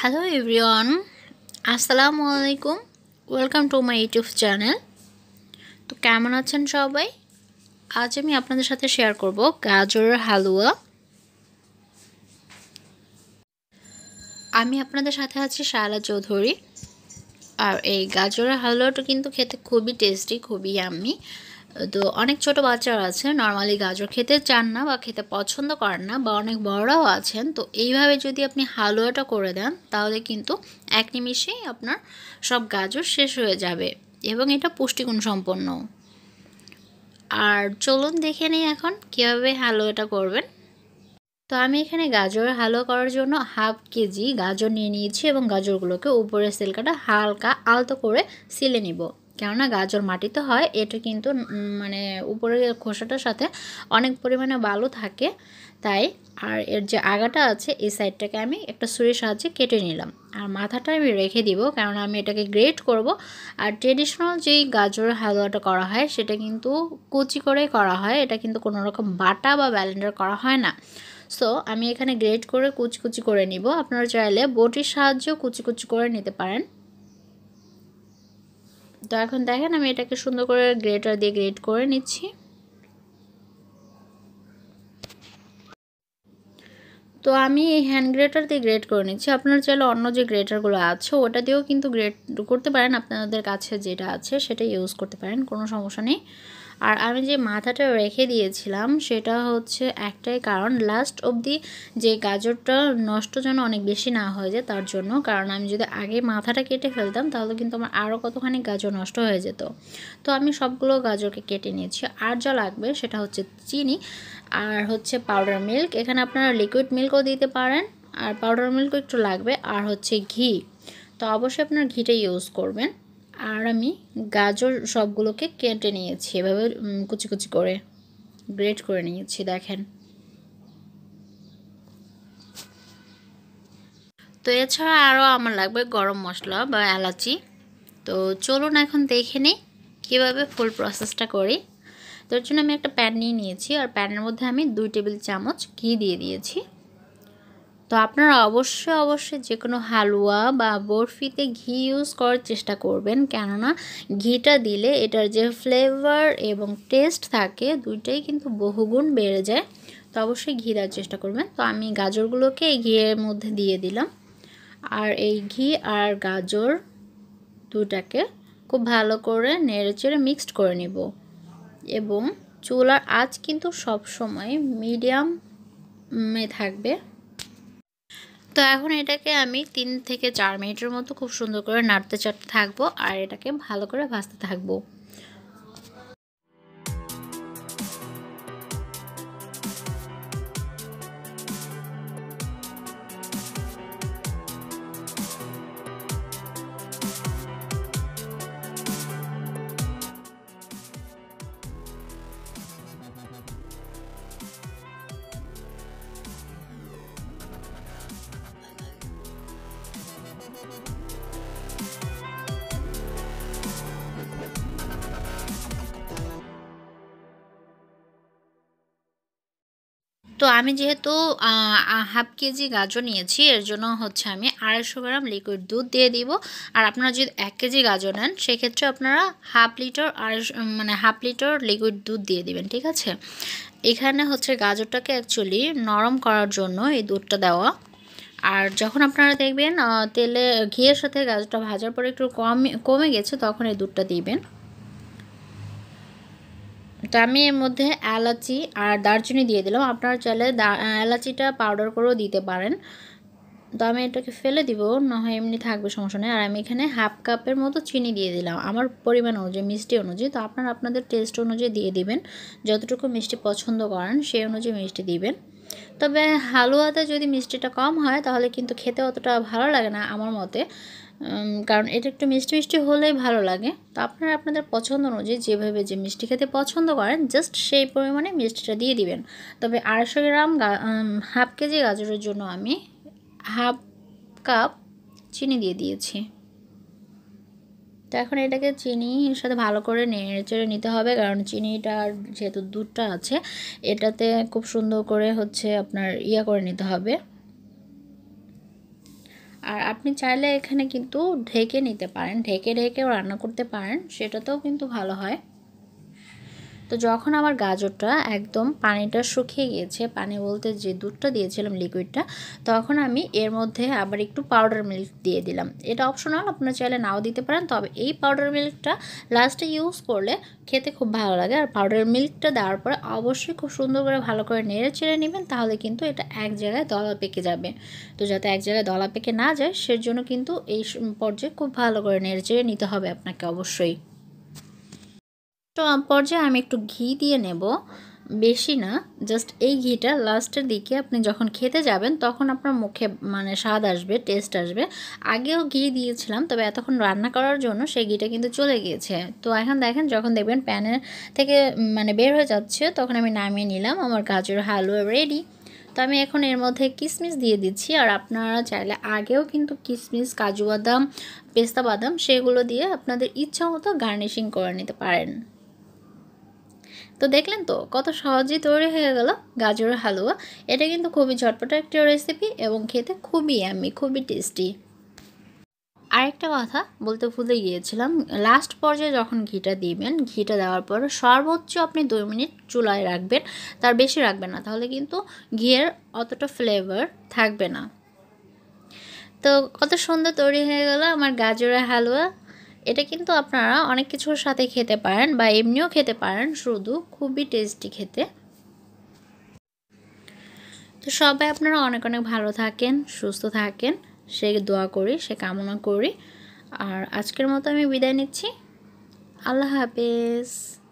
hello everyone আসসালামু আলাইকুম welcome to my YouTube channel তো কেমন আছেন সবাই আজ আমি আপনাদের সাথে শেয়ার করব গাজরের হালুয়া আমি আপনাদের সাথে আছি শালা চৌধুরী আর এই গাজরের হালুয়াটা কিন্তু খেতে খুবই টেস্টি খুবই আমি তো অনেক ছোট বাচ্চারা আছে নর্মালি গাজর খেতে চান না বা খেতে পছন্দ করেন না বা অনেক বড়রাও আছেন তো এইভাবে যদি আপনি হালুয়াটা করে দেন তাহলে কিন্তু এক নিমিষেই আপনার সব গাজর শেষ হয়ে যাবে এবং এটা পুষ্টিগুণ সম্পন্ন আর চলুন দেখে নিই এখন কীভাবে হালুয়াটা করবেন তো আমি এখানে গাজর হালুয়া করার জন্য হাফ কেজি গাজর নিয়ে নিয়েছি এবং গাজরগুলোকে উপরের সিল্কাটা হালকা আলতো করে সিলে নিব কেননা গাজর মাটিতে হয় এটা কিন্তু মানে উপরের খোসাটার সাথে অনেক পরিমাণে বালু থাকে তাই আর এর যে আগাটা আছে এই সাইডটাকে আমি একটা সুরের সাহায্যে কেটে নিলাম আর মাথাটা আমি রেখে দিব কারণ আমি এটাকে গ্রেট করব আর ট্রেডিশনাল যেই গাজর হালুয়াটা করা হয় সেটা কিন্তু কুচি করেই করা হয় এটা কিন্তু কোনো রকম বাটা বা ব্যালেন্ডার করা হয় না সো আমি এখানে গ্রেট করে কুচি কুচি করে নিব আপনারা চাইলে বটির সাহায্যেও কুচি কুচি করে নিতে পারেন তো এখন দেখেন আমি এটাকে সুন্দর করে গ্রেটার দিয়ে গ্রেট করে নিচ্ছি তো আমি এই হ্যান্ড গ্রেটার দিয়ে গ্রেড করে নিচ্ছি আপনার চাইলে অন্য যে গ্রেটারগুলো আছে ওটা দিয়েও কিন্তু গ্রেড করতে পারেন আপনাদের কাছে যেটা আছে সেটা ইউজ করতে পারেন কোনো সমস্যা নেই আর আমি যে মাথাটা রেখে দিয়েছিলাম সেটা হচ্ছে একটাই কারণ লাস্ট অবধি যে গাজরটা নষ্ট যেন অনেক বেশি না হয়ে যায় তার জন্য কারণ আমি যদি আগে মাথাটা কেটে ফেলতাম তাহলে কিন্তু আমার আরও কতখানি গাজর নষ্ট হয়ে যেত তো আমি সবগুলো গাজরকে কেটে নিয়েছি আর যা লাগবে সেটা হচ্ছে চিনি আর হচ্ছে পাউডার মিল্ক এখানে আপনারা লিকুইড মিল্কও দিতে পারেন আর পাউডার মিল্কও একটু লাগবে আর হচ্ছে ঘি তো অবশ্যই আপনার ঘিটা ইউজ করবেন আর আমি গাজর সবগুলোকে কেটে নিয়েছি এভাবে কুচি কুচি করে গ্রেট করে নিয়েছি দেখেন তো এছাড়া আরও আমার লাগবে গরম মশলা বা এলাচি তো চলুন এখন দেখে নিই কীভাবে ফুল প্রসেসটা করি তোর জন্য আমি একটা প্যান নিয়ে নিয়েছি আর প্যানের মধ্যে আমি দুই টেবিল চামচ ঘি দিয়ে দিয়েছি তো আপনারা অবশ্যই অবশ্যই যে কোনো হালুয়া বা বরফিতে ঘি ইউজ করার চেষ্টা করবেন কেননা ঘিটা দিলে এটার যে ফ্লেভার এবং টেস্ট থাকে দুইটাই কিন্তু বহুগুণ বেড়ে যায় তো অবশ্যই ঘি দেওয়ার চেষ্টা করবেন তো আমি গাজরগুলোকে এই ঘিয়ের মধ্যে দিয়ে দিলাম আর এই ঘি আর গাজর দুটাকে খুব ভালো করে নেড়েচেড়ে মিক্সড করে নেব এবং চুলার আঁচ কিন্তু সবসময় মিডিয়াম থাকবে তো এখন এটাকে আমি তিন থেকে চার মিনিটের মতো খুব সুন্দর করে নাড়তে চাড়তে থাকবো আর এটাকে ভালো করে ভাজতে থাকবো তো আমি যেহেতু হাফ কেজি গাজর নিয়েছি এর জন্য হচ্ছে আমি আড়াইশো গ্রাম লিকুইড দুধ দিয়ে দিব আর আপনারা যদি এক কেজি গাজর নেন সেক্ষেত্রে আপনারা হাফ লিটার আড়াইশো মানে হাফ লিটার লিকুইড দুধ দিয়ে দিবেন ঠিক আছে এখানে হচ্ছে গাজরটাকে অ্যাকচুয়ালি নরম করার জন্য এই দুধটা দেওয়া আর যখন আপনারা দেখবেন তেলে ঘিয়ের সাথে গাজরটা ভাজার পরে একটু কম কমে গেছে তখন এই দুধটা দিবেন তো আমি এর মধ্যে এলাচি আর দারচিনি দিয়ে দিলাম আপনারা চাইলে এলাচিটা পাউডার করেও দিতে পারেন তো আমি এটাকে ফেলে দিব না হয় এমনি থাকবে সমস্যা নেই আর আমি এখানে হাফ কাপের মতো চিনি দিয়ে দিলাম আমার পরিমাণ অনুযায়ী মিষ্টি অনুযায়ী তো আপনারা আপনাদের টেস্ট অনুযায়ী দিয়ে দিবেন যতটুকু মিষ্টি পছন্দ করেন সেই অনুযায়ী মিষ্টি দিবেন তবে হালুয়াতে যদি মিষ্টিটা কম হয় তাহলে কিন্তু খেতে অতটা ভালো লাগে না আমার মতে কারণ এটা একটু মিষ্টি মিষ্টি হলেই ভালো লাগে তো আপনারা আপনাদের পছন্দ অনুযায়ী যেভাবে যে মিষ্টি খেতে পছন্দ করেন জাস্ট সেই পরিমাণে মিষ্টিটা দিয়ে দিবেন তবে আড়াইশো গ্রাম হাফ কেজি গাজরের জন্য আমি হাফ কাপ চিনি দিয়ে দিয়েছি তো এখন এটাকে চিনির সাথে ভালো করে নেড়ে নিতে হবে কারণ চিনিটার যেহেতু দুধটা আছে এটাতে খুব সুন্দর করে হচ্ছে আপনার ইয়া করে নিতে হবে আর আপনি চাইলে এখানে কিন্তু ঢেকে নিতে পারেন ঢেকে ঢেকেও রান্না করতে পারেন সেটাতেও কিন্তু ভালো হয় তো যখন আমার গাজরটা একদম পানিটা শুকিয়ে গিয়েছে পানি বলতে যে দুধটা দিয়েছিলাম লিকুইডটা তখন আমি এর মধ্যে আবার একটু পাউডার মিল্ক দিয়ে দিলাম এটা অপশনাল আপনারা চাইলে নাও দিতে পারেন তবে এই পাউডার মিল্কটা লাস্টে ইউজ করলে খেতে খুব ভালো লাগে আর পাউডার মিল্কটা দেওয়ার পরে অবশ্যই খুব সুন্দর করে ভালো করে নেড়ে চেড়ে নেবেন তাহলে কিন্তু এটা এক জায়গায় দলা পেকে যাবে তো যাতে এক জায়গায় দলা পেকে না যায় সেজন্য কিন্তু এই পর্যায়ে খুব ভালো করে নেড়ে চেড়ে নিতে হবে আপনাকে অবশ্যই তো পর্যায়ে আমি একটু ঘি দিয়ে নেব বেশি না জাস্ট এই ঘিটা লাস্টের দিকে আপনি যখন খেতে যাবেন তখন আপনার মুখে মানে স্বাদ আসবে টেস্ট আসবে আগেও ঘি দিয়েছিলাম তবে এতক্ষণ রান্না করার জন্য সেই ঘিটা কিন্তু চলে গিয়েছে তো এখন দেখেন যখন দেখবেন প্যানের থেকে মানে বের হয়ে যাচ্ছে তখন আমি নামিয়ে নিলাম আমার গাজর হালুয়া রেডি তো আমি এখন এর মধ্যে কিসমিস দিয়ে দিচ্ছি আর আপনারা চাইলে আগেও কিন্তু কিশমিশ কাজু বাদাম পেস্তা বাদাম সেগুলো দিয়ে আপনাদের ইচ্ছা মতো গার্নিশিং করে নিতে পারেন তো দেখলেন তো কত সহজেই তৈরি হয়ে গেল গাজর হালুয়া এটা কিন্তু খুবই ঝটপট একটা রেসিপি এবং খেতে খুবই আমি খুবই টেস্টি আরেকটা কথা বলতে ভুলে গিয়েছিলাম লাস্ট পর্যায়ে যখন ঘিটা দিবেন ঘিটা দেওয়ার পর সর্বোচ্চ আপনি দুই মিনিট চুলায় রাখবেন তার বেশি রাখবেন না তাহলে কিন্তু ঘিয়ের অতটা ফ্লেভার থাকবে না তো কত সুন্দর তৈরি হয়ে গেল আমার গাজরের হালুয়া এটা কিন্তু আপনারা অনেক কিছুর সাথে খেতে পারেন বা এমনিও খেতে পারেন শুধু খুবই টেস্টি খেতে তো সবাই আপনারা অনেক অনেক ভালো থাকেন সুস্থ থাকেন সে দোয়া করি সে কামনা করি আর আজকের মতো আমি বিদায় নিচ্ছি আল্লাহ হাফেজ